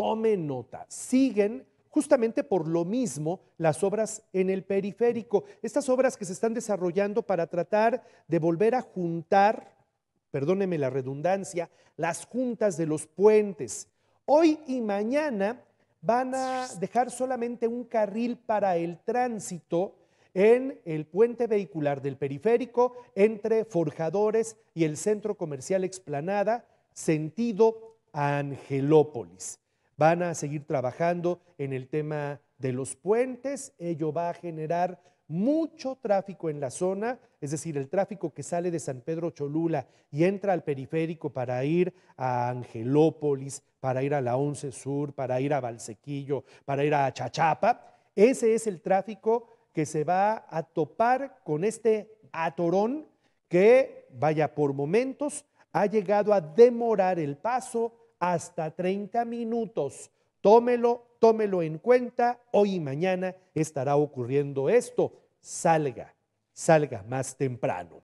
Tome nota, siguen justamente por lo mismo las obras en el periférico, estas obras que se están desarrollando para tratar de volver a juntar, perdóneme la redundancia, las juntas de los puentes. Hoy y mañana van a dejar solamente un carril para el tránsito en el puente vehicular del periférico entre Forjadores y el centro comercial Explanada, sentido Angelópolis van a seguir trabajando en el tema de los puentes. Ello va a generar mucho tráfico en la zona, es decir, el tráfico que sale de San Pedro Cholula y entra al periférico para ir a Angelópolis, para ir a la Once Sur, para ir a Valsequillo, para ir a Chachapa. Ese es el tráfico que se va a topar con este atorón que, vaya, por momentos ha llegado a demorar el paso, hasta 30 minutos. Tómelo, tómelo en cuenta. Hoy y mañana estará ocurriendo esto. Salga, salga más temprano.